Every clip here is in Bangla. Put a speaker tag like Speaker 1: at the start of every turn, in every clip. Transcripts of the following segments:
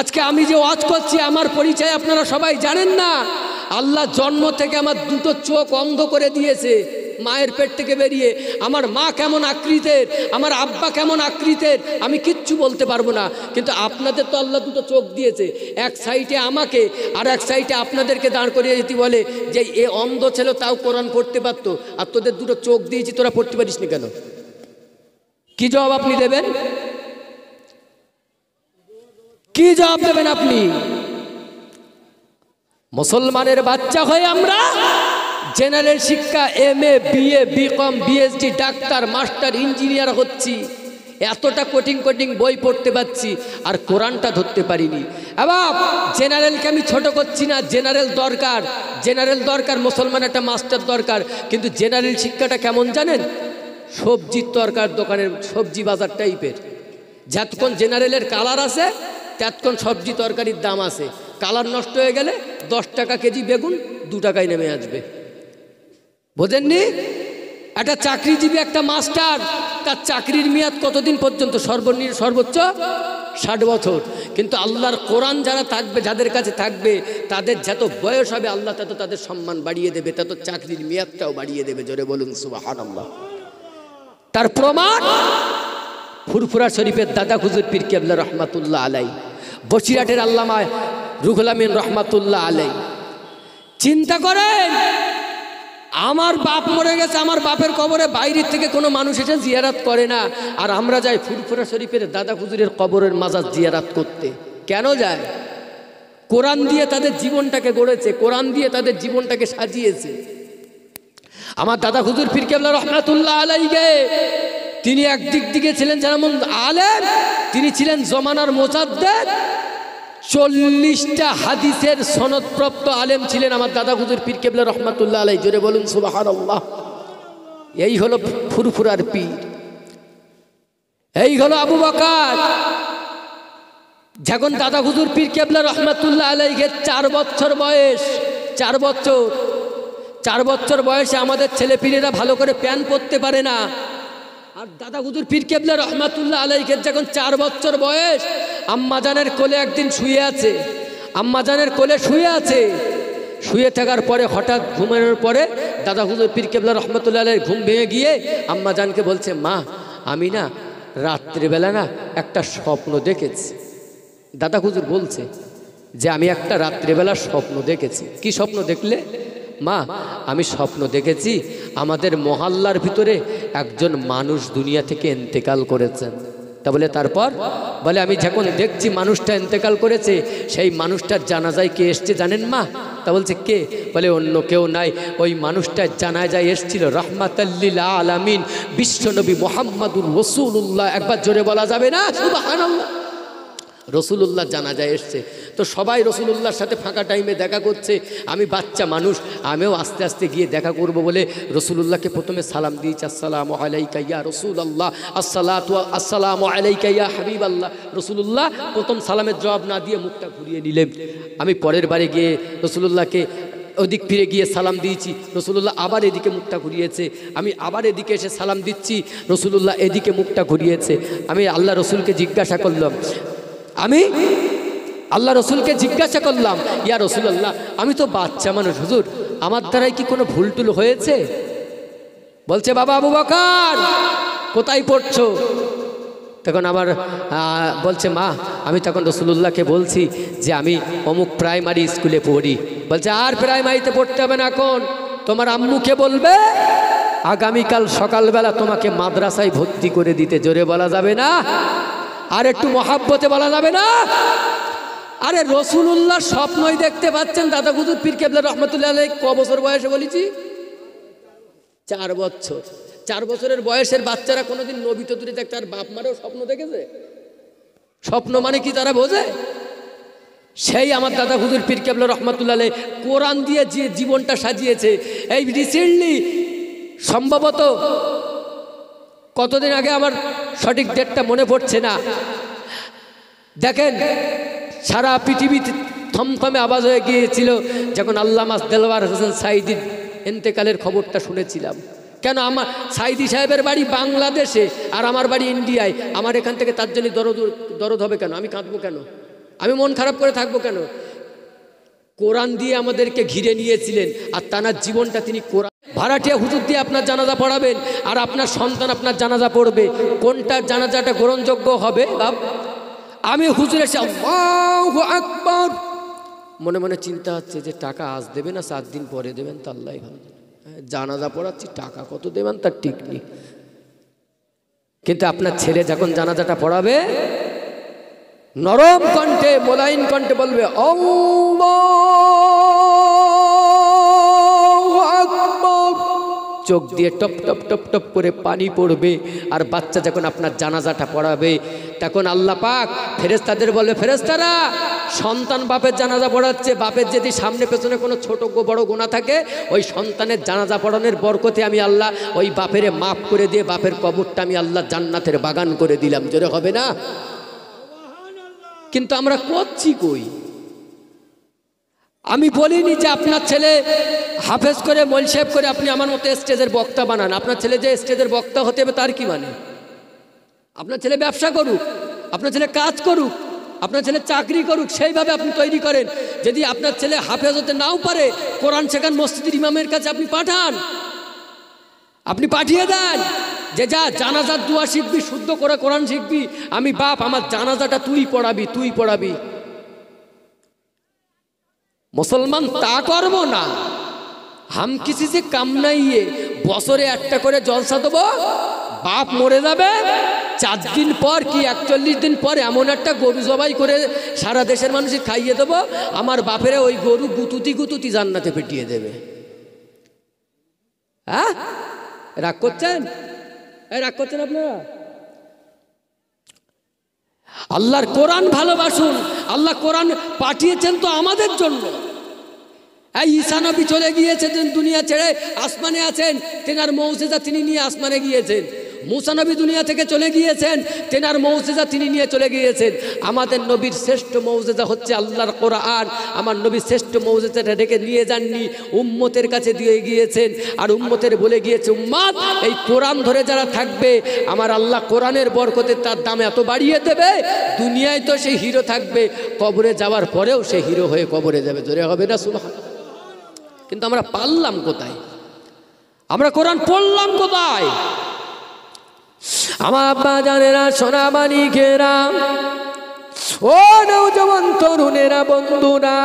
Speaker 1: আজকে আমি যে ওয়াজ করছি আমার পরিচয় আপনারা সবাই জানেন না আল্লাহ জন্ম থেকে আমার দুটো চোখ অন্ধ করে দিয়েছে মায়ের পেট থেকে বেরিয়ে আমার মা কেমন আকৃতের আমার আব্বা কেমন আকৃতের আমি কিচ্ছু বলতে পারবো না কিন্তু আপনাদের তো আল্লাহ দুটো চোখ দিয়েছে এক সাইডে আমাকে আর এক সাইডে আপনাদেরকে দাঁড় করিয়ে দিতে বলে যে এ অন্ধ ছিল তাও কোরআন পড়তে পারতো আর তোদের দুটো চোখ দিয়েছি তোরা পড়তে পারিস না কেন কী জবাব আপনি দেবেন কি জবাব দেবেন আপনি মুসলমানের বাচ্চা হয়ে আমরা জেনারেল শিক্ষা এম এ বিএ বিকম বিএসডি ডাক্তার মাস্টার ইঞ্জিনিয়ার হচ্ছি এতটা কঠিন কঠিন বই পড়তে পারছি আর কোরআনটা ধরতে পারিনি এবার জেনারেলকে আমি ছোট করছি না জেনারেল দরকার জেনারেল দরকার মুসলমান একটা মাস্টার দরকার কিন্তু জেনারেল শিক্ষাটা কেমন জানেন সবজির তরকার দোকানের সবজি বাজার টাইপের যতক্ষণ জেনারেলের কালার আছে তেতক্ষণ সবজি তরকারির দাম আছে কালার নষ্ট হয়ে গেলে দশ টাকা কেজি বেগুন দু টাকায় নেমে আসবে বোঝেননি একটা চাকরিজীবী একটা মাস্টার তার চাকরির মেয়াদ কতদিন পর্যন্ত সর্বনির সর্বোচ্চ ষাট বছর কিন্তু আল্লাহর কোরআন যারা থাকবে যাদের কাছে থাকবে তাদের যত বয়স হবে আল্লাহ তত তাদের সম্মান বাড়িয়ে দেবে তত চাকরির মেয়াদটাও বাড়িয়ে দেবে জোরে বলুন সুবাহ আল্লাহ তার প্রমাণ ফুরফুরা শরীফের দাদা খুজুর পীর কেবলা রহমাতুল্লাহ আলাই বসিরাটের আল্লামায় রুহুল রহমাতুল্লাহ আলাই চিন্তা করেন আমার বাপ মরে গেছে আমার বাপের কবরে বাইরের থেকে কোনো মানুষ এসে জিয়ারাত করে না আর আমরা যাই ফুরফুরা শরীফের দাদা খুজুরের কবরের মাজার জিয়ারাত করতে কেন যায় কোরআন দিয়ে তাদের জীবনটাকে গড়েছে কোরআন দিয়ে তাদের জীবনটাকে সাজিয়েছে আমার দাদা খুজুর ফিরকেবলা রহমাতুল্লাহ আলাইকে তিনি একদিক দিকে ছিলেন যেমন আলেম তিনি ছিলেন জমানার মোজাদ্দের চল্লিশটা হাদিসের সনদপ্রাপ্ত আলেম ছিলেন আমার দাদা হুজুর পীর কেবলা রহমাতুল্লাহ আলাই জোরে বলুন সুবাহান আল্লাহ এই হলো ফুরফুরার পীর এই হলো আবু বাকার যখন দাদা হুজুর পীর কেবলা রহমাতুল্লাহ আলাইকে চার বছর বয়স চার বছর চার বছর বয়সে আমাদের ছেলেপিলেরা ভালো করে প্যান পরতে পারে না আর দাদা হুজুর পীর কেবলা রহমাতুল্লাহ আলাইকের যখন চার বছর বয়স আম্মাজানের কোলে একদিন শুয়ে আছে আম্মাজানের কোলে শুয়ে আছে শুয়ে থাকার পরে হঠাৎ ঘুমানোর পরে দাদা হুজুর পীর কেবলা রহমতুল্লাহ আলের ঘুম ভেঙে গিয়ে আম্মাজানকে বলছে মা আমি না রাত্রিবেলা না একটা স্বপ্ন দেখেছি দাদা হুজুর বলছে যে আমি একটা রাত্রিবেলা স্বপ্ন দেখেছি কি স্বপ্ন দেখলে মা আমি স্বপ্ন দেখেছি আমাদের মহল্লার ভিতরে একজন মানুষ দুনিয়া থেকে এন্তেকাল করেছেন তা বলে তারপর বলে আমি যখন দেখছি মানুষটা এন্তেকাল করেছে সেই মানুষটার জানাজায় কে এসছে জানেন মা তা বলছে কে বলে অন্য কেউ নাই ওই মানুষটার জানাজায় এসছিল রহমাতাল্লিল আলামিন বিশ্বনবী মোহাম্মদুর রসুল্লাহ একবার জোরে বলা যাবে না শুধু রসুলুল্লাহ যায় এসছে তো সবাই রসুলুল্লাহর সাথে ফাঁকা টাইমে দেখা করছে আমি বাচ্চা মানুষ আমিও আস্তে আস্তে গিয়ে দেখা করব বলে রসুলুল্লাহকে প্রথমে সালাম দিয়েছি আসসালাম আলাইকাইয়া রসুল আল্লাহ তু আসসালাম আলাইকাইয়া হাবিব আল্লাহ রসুলুল্লাহ প্রথম সালামের জবাব না দিয়ে মুখটা ঘুরিয়ে নিলেন আমি পরের বারে গিয়ে রসুলুল্লাহকে ওদিক ফিরে গিয়ে সালাম দিয়েছি রসুলুল্লাহ আবার এদিকে মুখটা ঘুরিয়েছে আমি আবার এদিকে এসে সালাম দিচ্ছি রসুলুল্লাহ এদিকে মুখটা ঘুরিয়েছে আমি আল্লাহ রসুলকে জিজ্ঞাসা করলাম আমি আল্লাহ রসুলকে জিজ্ঞাসা করলাম ইয়া রসুল্লাহ আমি তো বাচ্চা মানুষ হুজুর আমার দ্বারাই কি কোনো ভুল টুল হয়েছে বলছে বাবা আবু বাকার কোথায় পড়ছো তখন আমার বলছে মা আমি তখন রসুল্লাহকে বলছি যে আমি অমুক প্রাইমারি স্কুলে পড়ি বলছে আর প্রাইমারিতে পড়তে হবে না এখন তোমার আম্মুকে বলবে আগামীকাল সকালবেলা তোমাকে মাদ্রাসায় ভর্তি করে দিতে জোরে বলা যাবে না আর একটু মহাব্বতে বলা যাবে না আরে রসুল্লাহ স্বপ্নই দেখতে পাচ্ছেন দাদা গুজুর পীর কেবলা রহমতুল্লাহ ক বছর বয়সে বলেছি চার বছর চার বছরের বয়সের বাচ্চারা কোনোদিন নবিত দূরে দেখ তার বাপ মারেও স্বপ্ন দেখেছে স্বপ্ন মানে কি তারা বোঝে সেই আমার দাদা হুজুর পীর কেবলা রহমতুল্লাহ কোরআন দিয়ে যে জীবনটা সাজিয়েছে এই রিসেন্টলি সম্ভবত কতদিন আগে আমার সঠিক ডেটটা মনে পড়ছে না দেখেন সারা পৃথিবী থমথমে আওয়াজ হয়ে গিয়েছিল যখন আল্লাহ মাস দেলওয়ার হোসেন সাইদির এন্তেকালের খবরটা শুনেছিলাম কেন আমার সাইদি সাহেবের বাড়ি বাংলাদেশে আর আমার বাড়ি ইন্ডিয়ায় আমার এখান থেকে তার জন্য দরদ দরদ হবে কেন আমি কাঁদবো কেন আমি মন খারাপ করে থাকবো কেন কোরআন দিয়ে আমাদেরকে ঘিরে নিয়েছিলেন আর তানার জীবনটা তিনি কোরআন ভাড়াটিয়া হুজুর দিয়ে আপনার জানাজা পড়াবেন আর আপনার সন্তান আপনার জানাজা পড়বে কোনটার জানাজাটা গ্রহণযোগ্য হবে আমি হুজুর এসে আকবর মনে মনে চিন্তা হচ্ছে যে টাকা আজ দেবে না সাত দিন পরে দেবেন তা আল্লাহ ভালো হ্যাঁ, জানাজা পড়াচ্ছি টাকা কত দেবেন তার ঠিক নেই কিন্তু আপনার ছেলে যখন জানাজাটা পড়াবে নরম কণ্ঠে মোলাইন কণ্ঠে বলবে অম্বা চোখ দিয়ে টপ টপ টপ টপ করে পানি পড়বে আর বাচ্চা যখন আপনার জানাজাটা পড়াবে তখন আল্লাহ পাক ফেরেস্তাদের বলবে ফেরেস্তারা সন্তান বাপের জানাজা পড়াচ্ছে বাপের যদি সামনে পেছনে কোনো ছোট বড় গোনা থাকে ওই সন্তানের জানাজা পড়ানোর বরকতে আমি আল্লাহ ওই বাপেরে মাফ করে দিয়ে বাপের কবরটা আমি আল্লাহ জান্নাতের বাগান করে দিলাম জোরে হবে না কিন্তু আমরা করছি কই আমি বলিনি যে আপনার ছেলে হাফেজ করে মলসেব করে আপনি আমার মতো স্টেজের বক্তা বানান আপনার ছেলে যে স্টেজের বক্তা হতে হবে তার কি মানে আপনার ছেলে ব্যবসা করুক আপনার ছেলে কাজ করুক আপনার ছেলে চাকরি করুক সেইভাবে আপনি তৈরি করেন যদি আপনার ছেলে হাফেজ হতে নাও পারে কোরআন শেখান মসজিদের ইমামের কাছে আপনি পাঠান আপনি পাঠিয়ে দেন যে যা জানাজার দোয়া শিখবি শুদ্ধ করে কোরআন শিখবি আমি বাপ আমার জানাজাটা তুই পড়াবি তুই পড়াবি মুসলমান তা করব না হাম কিছু যে কাম নাইয়ে বছরে একটা করে জলসা দেবো বাপ মরে যাবে চার দিন পর কি একচল্লিশ দিন পর এমন একটা গরু জবাই করে সারা দেশের মানুষের খাইয়ে দেবো আমার বাপেরা ওই গরু গুতুতি গুতুতি জান্নাতে পেটিয়ে দেবে হ্যাঁ রাগ করছেন রাগ করছেন আপনারা আল্লাহর কোরআন ভালোবাসুন আল্লাহ কোরআন পাঠিয়েছেন তো আমাদের জন্য এই ঈশানবি চলে গিয়েছেন দুনিয়া ছেড়ে আসমানে আছেন তেনার মৌসেজা তিনি নিয়ে আসমানে গিয়েছেন মুসানবী দুনিয়া থেকে চলে গিয়েছেন তেনার মৌসেজা তিনি নিয়ে চলে গিয়েছেন আমাদের নবীর শ্রেষ্ঠ মৌজেজা হচ্ছে আল্লাহর কোরআন আমার নবীর শ্রেষ্ঠ মৌজেজাটা ডেকে নিয়ে যাননি উম্মতের কাছে দিয়ে গিয়েছেন আর উম্মতের বলে গিয়েছে উম্মাদ এই কোরআন ধরে যারা থাকবে আমার আল্লাহ কোরআনের বরকতে তার দাম এত বাড়িয়ে দেবে দুনিয়ায় তো সে হিরো থাকবে কবরে যাওয়ার পরেও সে হিরো হয়ে কবরে যাবে ধরে হবে না সুভাষ কিন্তু আমরা পারলাম কোথায় আমরা কোরআন পড়লাম কোথায় আমার আব্বা জানেরা সোনাবানি ঘেরা ও নৌজবান তরুণেরা বন্ধুরা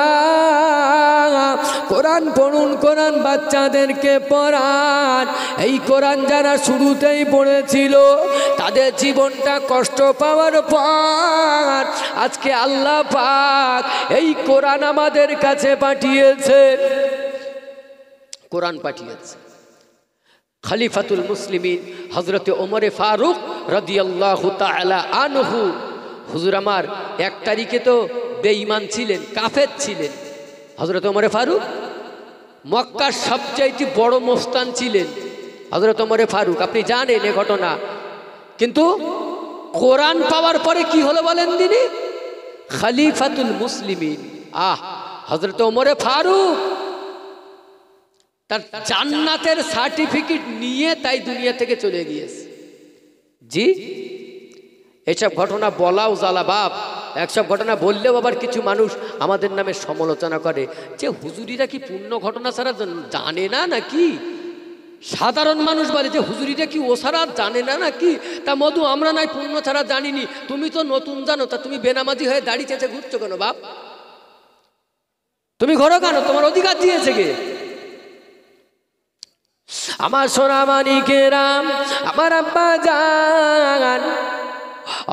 Speaker 1: কোরআন পড়ুন কোরআন বাচ্চাদেরকে পড়ান এই কোরআন যারা শুরুতেই পড়েছিল তাদের জীবনটা কষ্ট পাওয়ার পর আজকে আল্লাহ পাক এই কোরআন আমাদের কাছে পাঠিয়েছে কোরআন পাঠিয়েছে খালিফাতুল মুসলিমিন হজরতে ওমরে ফারুক রদিয়াল্লাহ আনহু হুজুর আমার এক তারিখে তো বেঈমান ছিলেন কাফের ছিলেন হজরত ওমরে ফারুক মক্কার সবচাইতে বড় মোস্তান ছিলেন হজরত ওমরে ফারুক আপনি জানেন এ ঘটনা কিন্তু কোরআন পাওয়ার পরে কি হলো বলেন তিনি খালিফাতুল মুসলিমিন আহ হজরত ওমরে ফারুক তার জান্নাতের সার্টিফিকেট নিয়ে তাই দুনিয়া থেকে চলে গিয়েছে জি এসব ঘটনা বলাও জ্বালা বাপ একসব ঘটনা বললেও আবার কিছু মানুষ আমাদের নামে সমালোচনা করে যে হুজুরিরা কি পূর্ণ ঘটনা ছাড়া জানে না নাকি সাধারণ মানুষ বলে যে হুজুরিটা কি ও ছাড়া জানে না নাকি তা মধু আমরা নাই পূর্ণ ছাড়া জানিনি তুমি তো নতুন জানো তা তুমি বেনামাজি হয়ে দাঁড়িয়েছে চেঁচে ঘুরছো কেন বাপ তুমি ঘরো কেন তোমার অধিকার দিয়েছে গিয়ে আমার সোনামানিকেরাম আমার আব্বা জান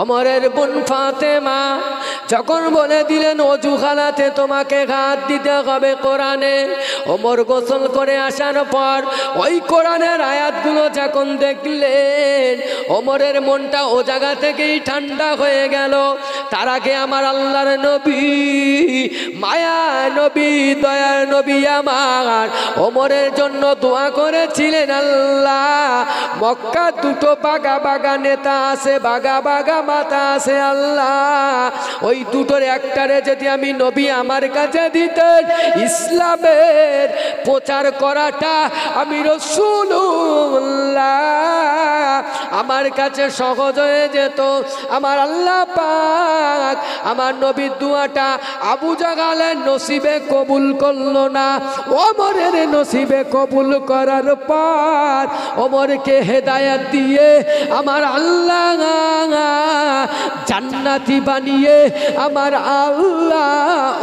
Speaker 1: অমরের বোন মা যখন বলে দিলেন অজু খালাতে তোমাকে হাত দিতে হবে কোরআনে অমর গোসল করে আসার পর ওই কোরআনের আয়াতগুলো যখন দেখলেন অমরের মনটা ও জায়গা থেকেই ঠান্ডা হয়ে গেল তার আগে আমার আল্লাহর নবী মায়া নবী দয়ার নবী আমার অমরের জন্য দোয়া করেছিলেন আল্লাহ মক্কা দুটো বাগা বাগা নেতা আছে বাগা বাগা মাতা আছে আল্লাহ ওই দুটোর একটারে যদি আমি নবী আমার কাছে দিতেন ইসলামের প্রচার করাটা আমি রসুল্লাহ আমার কাছে সহজ হয়ে যেত আমার আল্লাহ পাক আমার নবীর দুয়াটা আবু জাগালের নসিবে কবুল করল না অমরের নসিবে কবুল করার পর ওমরকে হেদায়াত দিয়ে আমার আল্লাহ জান্নাতি বানিয়ে আমার আল্লাহ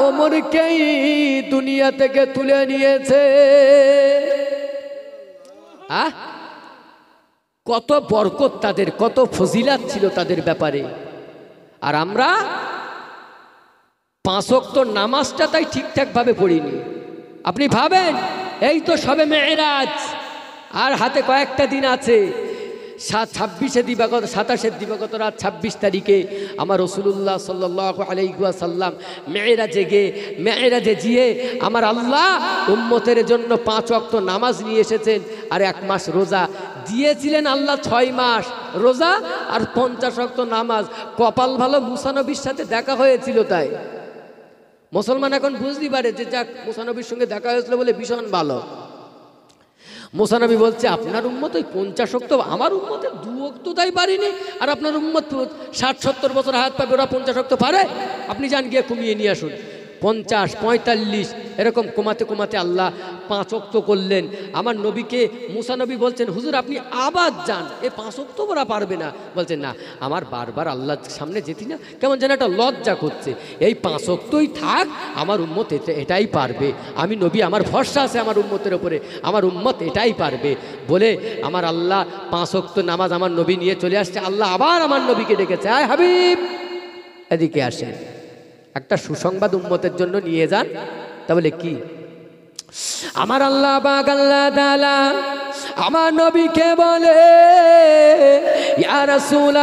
Speaker 1: অমরকেই দুনিয়া থেকে তুলে নিয়েছে আহ কত বরকত তাদের কত ফজিলাত ছিল তাদের ব্যাপারে আর আমরা তো নামাজটা তাই ঠিকঠাকভাবে পড়িনি আপনি ভাবেন এই তো সবে মেয়েরাজ আর হাতে কয়েকটা দিন আছে সাত ছাব্বিশে দিবাগত সাতাশের দিবাগত রাত ছাব্বিশ তারিখে আমার রসুলুল্লাহ সাল্লাহ আলাইসাল্লাম মেয়েরাজে গে মেয়েরাজে জিয়ে আমার আল্লাহ উম্মতের জন্য পাঁচ অক্ত নামাজ নিয়ে এসেছেন আর এক মাস রোজা দিয়েছিলেন আল্লাহ ছয় মাস রোজা আর পঞ্চাশ অক্ত নামাজ কপাল ভালো মুসানবির সাথে দেখা হয়েছিল তাই মুসলমান এখন বুঝতে পারে যে যাক মুসানবির সঙ্গে দেখা হয়েছিল বলে ভীষণ ভালো মোসানবি বলছে আপনার উন্মত ওই পঞ্চাশ অক্ত আমার উম্মতে দু অক্ত তাই পারিনি আর আপনার উন্মত ষাট সত্তর বছর হাত পাবে ওরা পঞ্চাশ অক্ত পারে আপনি যান গিয়ে কমিয়ে নিয়ে আসুন পঞ্চাশ পঁয়তাল্লিশ এরকম কমাতে কমাতে আল্লাহ পাঁচক্ত করলেন আমার নবীকে মুসানবী বলছেন হুজুর আপনি আবার যান এ পাঁচক্ত ওরা পারবে না বলছেন না আমার বারবার আল্লাহ সামনে যেতি না কেমন যেন একটা লজ্জা করছে এই পাঁচক্তই থাক আমার উম্মত এটাই পারবে আমি নবী আমার ভরসা আছে আমার উম্মতের ওপরে আমার উম্মত এটাই পারবে বলে আমার আল্লাহ পাঁচক্ত নামাজ আমার নবী নিয়ে চলে আসছে আল্লাহ আবার আমার নবীকে ডেকেছে আয় হাবিব এদিকে আসেন একটা সুসংবাদ উন্মতের জন্য নিয়ে যান তাহলে কি আমার আল্লাহ আল্লাহ দালা আমার নবীকে বলে ইয়া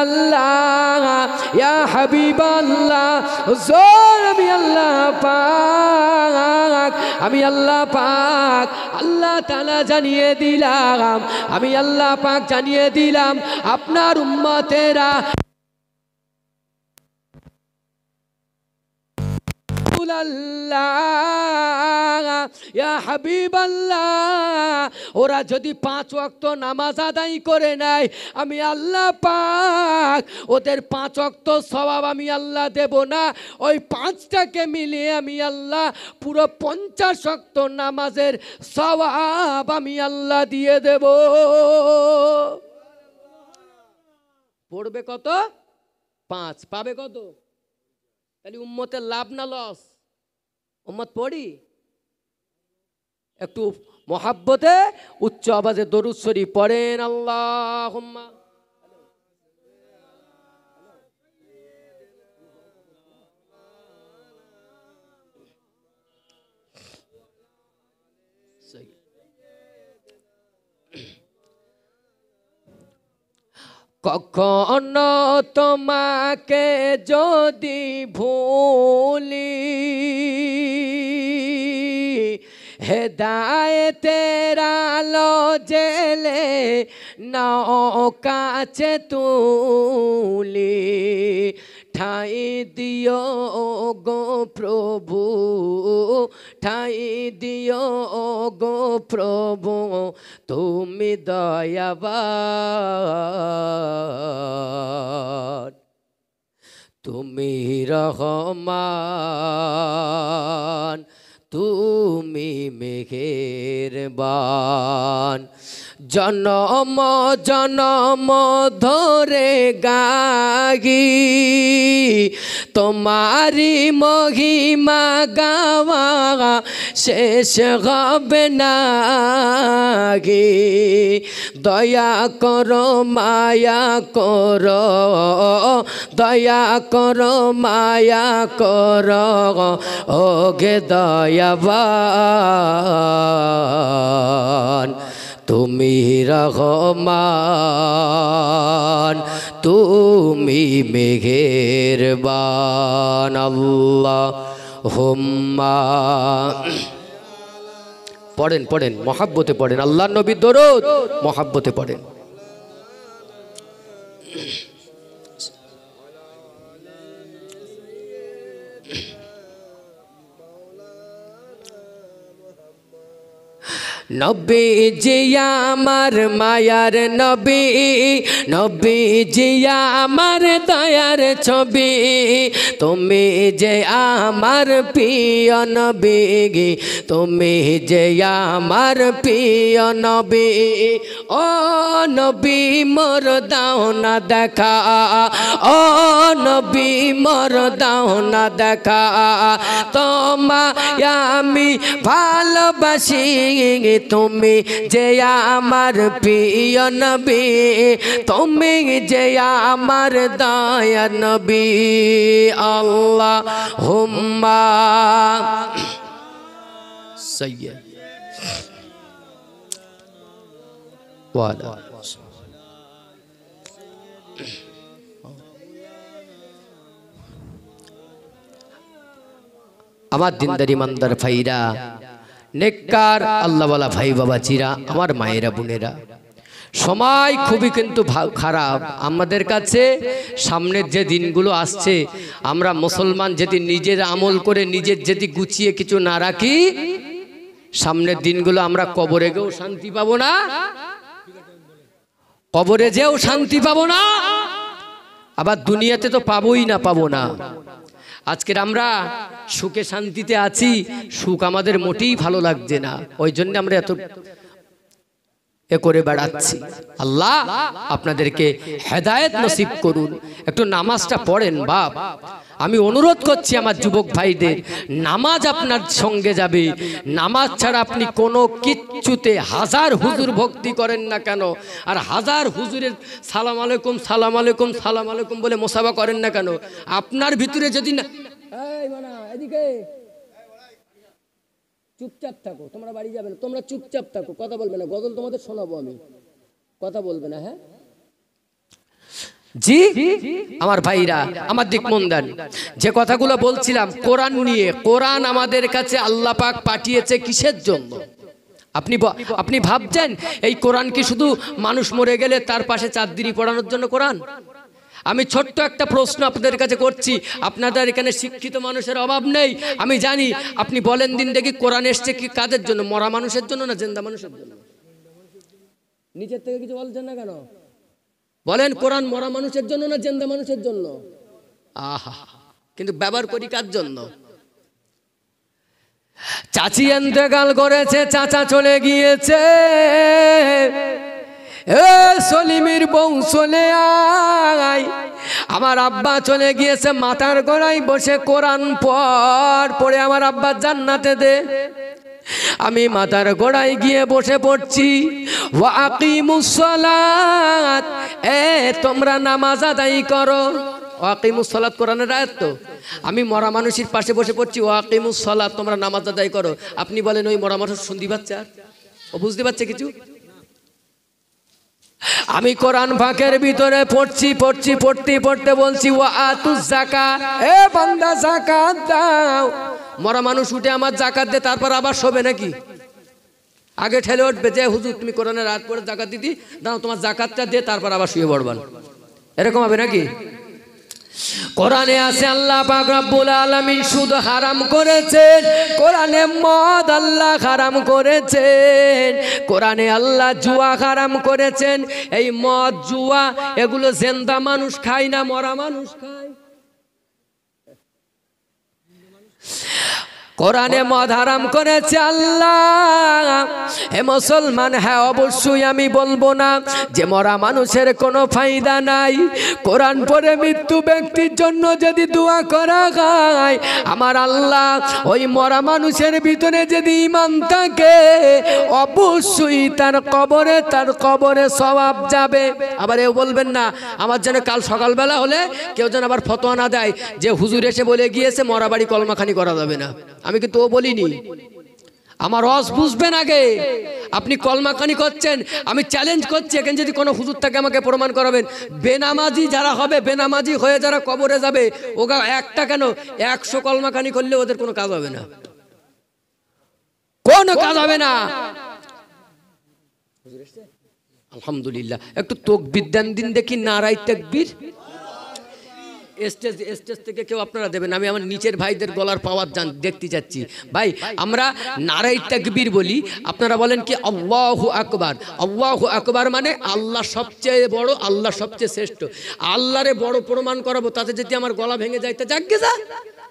Speaker 1: আল্লাহ ইয়া হাবিব আল্লাহ আমি আল্লাহ পাক আমি আল্লাহ পাক আল্লাহ তালা জানিয়ে দিলাম আমি আল্লাহ পাক জানিয়ে দিলাম আপনার উম্মতেরা رسول আল্লাহ ইয়া হাবিব আল্লাহ ওরা যদি পাঁচ অক্ত নামাজ আদায় করে নেয় আমি আল্লাহ পাক ওদের পাঁচ অক্ত স্বভাব আমি আল্লাহ দেব না ওই পাঁচটাকে মিলিয়ে আমি আল্লাহ পুরো পঞ্চাশ অক্ত নামাজের স্বভাব আমি আল্লাহ দিয়ে দেব পড়বে কত পাঁচ পাবে কত তাহলে উম্মতের লাভ না লস ওম্মত পড়ি একটু মহাব্বতে উচ্চ আবাজে দরুদ পড়েন আল্লাহ Say কখনো তোমাকে যদি ভুলি হেদায় তেরালো জেলে নাও কাছে তুলি ঠাই দিয় গো প্রভু ঠাই দিয় গো প্রভু তুমি দয়াবার তুমি রহমান তুমি মেঘের বা জনম জনম ধরে গাগি তোমারি মহিমা গাওয়া শেষ হবে নাগি দয়া কর মায়া কর দয়া কর মায়া কর ওগে দয়াবান তুমি রহমান তুমি মেঘের বান্লা হোম্মা পড়েন পড়েন মহাব্বতে পড়েন আল্লাহ নবী দরদ মহাব্বতে পড়েন নবে যে আমার মায়ার নবে নবে যে আমার দয়ার ছবি তুমি যে আমার পিয় নবে তুমি যে আমার পিয় নবে ও নবী মোর দাও না দেখা ও নবী মর দাও না দেখা তোমায় আমি ভালোবাসি তুমি যে আমার প্রিয় নবী তুমি যে আমার দয়া নবী আল্লাহ হুম্মা সৈয়দ ওয়ালা আমার দিনদারি মান্দার ভাইরা নেককার আল্লাহওয়ালা ভাই বাবা চিরা আমার মায়েরা বোনেরা সময় খুবই কিন্তু খারাপ আমাদের কাছে সামনের যে দিনগুলো আসছে আমরা মুসলমান যদি নিজের আমল করে নিজের যদি গুছিয়ে কিছু না রাখি সামনের দিনগুলো আমরা কবরে গেও শান্তি পাবো না কবরে যেও শান্তি পাবো না আবার দুনিয়াতে তো পাবই না পাবো না আজকের আমরা সুখে শান্তিতে আছি সুখ আমাদের মোটেই ভালো লাগছে না ওই জন্য আমরা এত এ করে বেড়াচ্ছি আল্লাহ আপনাদেরকে হেদায়েত নসিব করুন একটু নামাজটা পড়েন বাপ আমি অনুরোধ করছি আমার যুবক ভাইদের নামাজ আপনার সঙ্গে যাবে নামাজ ছাড়া আপনি কোনো কিচ্ছুতে হাজার হুজুর ভক্তি করেন না কেন আর হাজার হুজুরের সালাম আলাইকুম সালাম আলাইকুম সালাম আলাইকুম বলে মোসাবা করেন না কেন আপনার ভিতরে যদি না এদিকে চুপচাপ থাকো তোমরা বাড়ি যাবে না তোমরা চুপচাপ থাকো কথা বলবে না গজল তোমাদের শোনাবো আমি কথা বলবে না হ্যাঁ জি আমার ভাইরা আমার দিক মন্দান যে কথাগুলো বলছিলাম কোরআন নিয়ে কোরআন আমাদের কাছে আল্লাহ পাক পাঠিয়েছে কিসের জন্য আপনি আপনি ভাবছেন এই কোরআন কি শুধু মানুষ মরে গেলে তার পাশে চাঁদদিরি পড়ানোর জন্য কোরআন আমি ছোট্ট একটা প্রশ্ন আপনাদের কাছে করছি আপনাদের এখানে শিক্ষিত মানুষের অভাব নেই আমি জানি আপনি বলেন দিন দেখি কোরআন এসছে কি কাদের জন্য মরা মানুষের জন্য না জেন্দা মানুষের জন্য নিজের থেকে কিছু বলছেন না কেন বলেন কোরআন মরা মানুষের জন্য না জেন্দা মানুষের জন্য আহা কিন্তু ব্যবহার করি কার জন্য চাচি এন্তেকাল করেছে চাচা চলে গিয়েছে সলিমির বউ চলে আয় আমার আব্বা চলে গিয়েছে মাথার গোড়ায় বসে কোরআন পর পরে আমার আব্বা জান্নাতে দে আমি মাথার গোড়ায় গিয়ে বসে পড়ছি ওয়াকিমুসলাত এ তোমরা নামাজ আদায় করো ওয়াকিমুসলাত কোরআনের রায়ত তো আমি মরা মানুষের পাশে বসে পড়ছি ওয়াকিমুসলাত তোমরা নামাজ আদায় করো আপনি বলেন ওই মরা মানুষ শুনতে পাচ্ছে আর ও বুঝতে পারছে কিছু আমি কোরআন ফাঁকের ভিতরে পড়ছি পড়ছি পড়তে পড়তে বলছি ও আতুস জাকা এ বান্দা জাকাত দাও মরা মানুষ উঠে আমার জাকাত দে তারপর আবার শোবে নাকি আগে ঠেলে উঠবে যে হুজুর তুমি কোরআনের রাত পরে জাকাত দিদি দাও তোমার জাকাতটা দিয়ে তারপর আবার শুয়ে পড়বান এরকম হবে নাকি কোরআনে আছে আল্লাহ পাক রব্বুল আলামিন সুদ হারাম করেছেন কোরআনে মদ আল্লাহ হারাম করেছেন কোরআনে আল্লাহ জুয়া হারাম করেছেন এই মদ জুয়া এগুলো জেন্দা মানুষ খায় না মরা মানুষ খায় কোরআনে মদ হারাম করেছে আল্লাহ হে মুসলমান হ্যাঁ অবশ্যই আমি বলবো না যে মরা মানুষের কোনো ফায়দা নাই কোরআন পরে মৃত্যু ব্যক্তির জন্য যদি দোয়া করা হয় আমার আল্লাহ ওই মরা মানুষের ভিতরে যদি ইমান থাকে অবশ্যই তার কবরে তার কবরে স্বভাব যাবে আবার এও বলবেন না আমার যেন কাল সকালবেলা হলে কেউ যেন আবার ফতোয়া না দেয় যে হুজুর এসে বলে গিয়েছে মরাবাড়ি কলমাখানি করা যাবে না আমি কিন্তু ও বলিনি আমার রস বুঝবেন আগে আপনি কলমাকানি করছেন আমি চ্যালেঞ্জ করছি এখানে যদি কোনো হুজুর থাকে আমাকে প্রমাণ করাবেন বেনামাজি যারা হবে বেনামাজি হয়ে যারা কবরে যাবে ওগা একটা কেন একশো কলমাকানি করলে ওদের কোনো কাজ হবে না কোনো কাজ হবে না আলহামদুলিল্লাহ একটু তোক বিদ্যান দিন দেখি নারাই তকবির স্টেজ স্টেজ থেকে কেউ আপনারা দেবেন আমি আমার নিচের ভাইদের গলার পাওয়ার জান দেখতে যাচ্ছি ভাই আমরা নারাই তাকবির বলি আপনারা বলেন কি আল্লাহু আকবার আল্লাহু আকবার মানে আল্লাহ সবচেয়ে বড় আল্লাহ সবচেয়ে শ্রেষ্ঠ আল্লাহরে বড় প্রমাণ করাবো তাতে যদি আমার গলা ভেঙে যায় তা যাক যা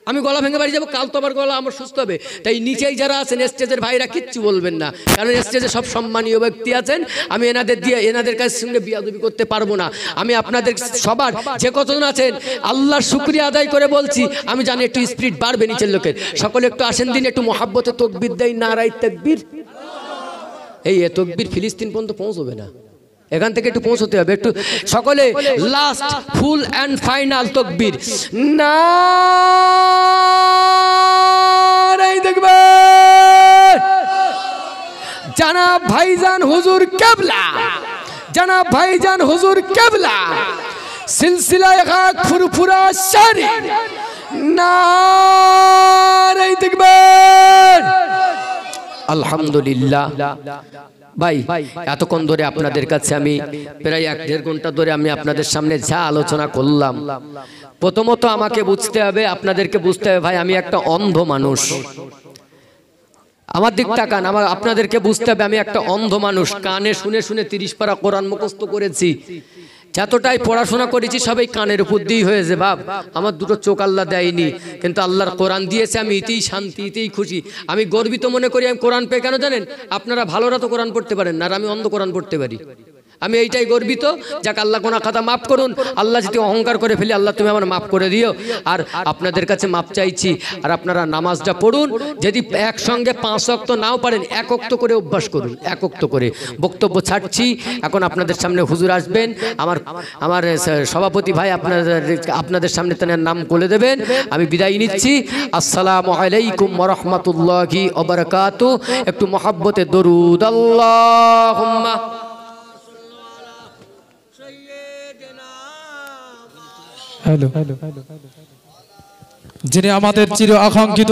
Speaker 1: আমি গলা ভেঙে বাড়ি যাবো কাল তো আমার গলা আমার সুস্থ হবে তাই নিচেই যারা আছেন স্টেজের ভাইরা কিচ্ছু বলবেন না কারণ স্টেজে সব সম্মানীয় ব্যক্তি আছেন আমি এনাদের দিয়ে এনাদের কাছে সঙ্গে বিয়াদুবি করতে পারবো না আমি আপনাদের সবার যে কতজন আছেন আল্লাহর শুক্রিয়া আদায় করে বলছি আমি জানি একটু স্পিড বাড়বে নিচের লোকের সকলে একটু আসেন দিন একটু মহাব্বতে তকবির দেয় নারায় তকবির এই এ তকবির ফিলিস্তিন পর্যন্ত পৌঁছবে না এখান থেকে একটু পৌঁছতে হবে একটু সকলে লাস্ট ফুল অ্যান্ড ফাইনাল তকবির না দেখবে জানা ভাইজান হুজুর কেবলা জানা ভাইজান হুজুর কেবলা সিলসিলা খুরফুরা সারি না দেখবে আলহামদুলিল্লাহ ভাই এতক্ষণ ধরে আপনাদের কাছে আমি প্রায় এক দেড় ঘন্টা ধরে আমি আপনাদের সামনে যা আলোচনা করলাম প্রথমত আমাকে বুঝতে হবে আপনাদেরকে বুঝতে হবে ভাই আমি একটা অন্ধ মানুষ আমার দিক টাকান আমার আপনাদেরকে বুঝতে হবে আমি একটা অন্ধ মানুষ কানে শুনে শুনে তিরিশ পারা কোরআন মুখস্থ করেছি যতটাই পড়াশোনা করেছি সবাই কানের উপর দিয়েই হয়েছে বাপ আমার দুটো চোখ আল্লাহ দেয়নি কিন্তু আল্লাহর কোরআন দিয়েছে আমি ইতেই শান্তি ইতেই খুশি আমি গর্বিত মনে করি আমি কোরআন পেয়ে কেন জানেন আপনারা ভালোরা তো কোরআন পড়তে পারেন না আর আমি অন্ধ কোরআন পড়তে পারি আমি এইটাই গর্বিত যাক আল্লাহ কোনো কথা মাফ করুন আল্লাহ যদি অহংকার করে ফেলি আল্লাহ তুমি আমার মাফ করে দিও আর আপনাদের কাছে মাপ চাইছি আর আপনারা নামাজটা পড়ুন যদি একসঙ্গে পাঁচ অক্ত নাও পারেন একক্ত করে অভ্যাস করুন একক্ত করে বক্তব্য ছাড়ছি এখন আপনাদের সামনে হুজুর আসবেন আমার আমার সভাপতি ভাই আপনাদের আপনাদের সামনে তেনার নাম বলে দেবেন আমি বিদায় নিচ্ছি আসসালামু আলাইকুম রহমতুল্লাহি অবরকাত একটু মহাব্বতে দরুদ আল্লাহ হ্যালো যিনি আমাদের চির আকাঙ্ক্ষিত